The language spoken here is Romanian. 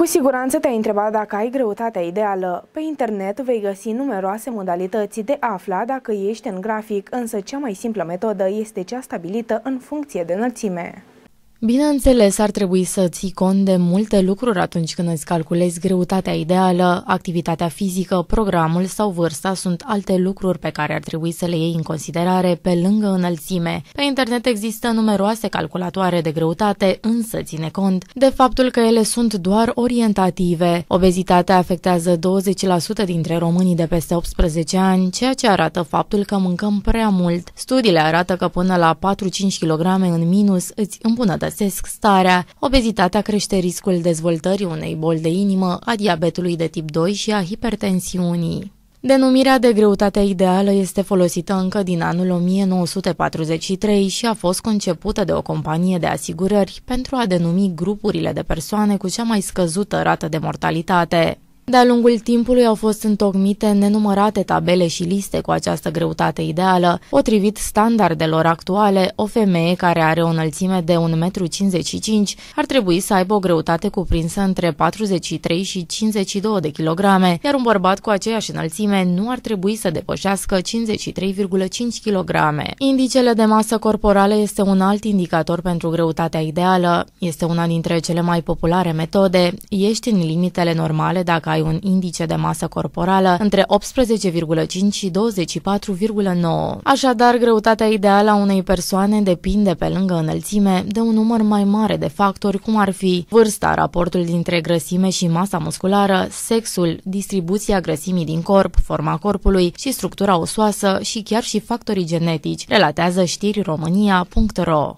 Cu siguranță te-ai întrebat dacă ai greutatea ideală. Pe internet vei găsi numeroase modalități de a afla dacă ești în grafic, însă cea mai simplă metodă este cea stabilită în funcție de înălțime. Bineînțeles, ar trebui să ții cont de multe lucruri atunci când îți calculezi greutatea ideală, activitatea fizică, programul sau vârsta sunt alte lucruri pe care ar trebui să le iei în considerare pe lângă înălțime. Pe internet există numeroase calculatoare de greutate, însă ține cont de faptul că ele sunt doar orientative. Obezitatea afectează 20% dintre românii de peste 18 ani, ceea ce arată faptul că mâncăm prea mult. Studiile arată că până la 4-5 kg în minus îți îmbunătățește îmbunătățesc starea. Obezitatea crește riscul dezvoltării unei boli de inimă, a diabetului de tip 2 și a hipertensiunii. Denumirea de greutatea ideală este folosită încă din anul 1943 și a fost concepută de o companie de asigurări pentru a denumi grupurile de persoane cu cea mai scăzută rată de mortalitate. De-a lungul timpului au fost întocmite nenumărate tabele și liste cu această greutate ideală. Potrivit standardelor actuale, o femeie care are o înălțime de 1,55 m ar trebui să aibă o greutate cuprinsă între 43 și 52 de kg, iar un bărbat cu aceeași înălțime nu ar trebui să depășească 53,5 kg. Indicele de masă corporală este un alt indicator pentru greutatea ideală. Este una dintre cele mai populare metode. Ești în limitele normale dacă ai un indice de masă corporală între 18,5 și 24,9. Așadar, greutatea ideală a unei persoane depinde pe lângă înălțime de un număr mai mare de factori, cum ar fi vârsta, raportul dintre grăsime și masa musculară, sexul, distribuția grăsimii din corp, forma corpului și structura osoasă și chiar și factorii genetici, relatează știri românia.ro.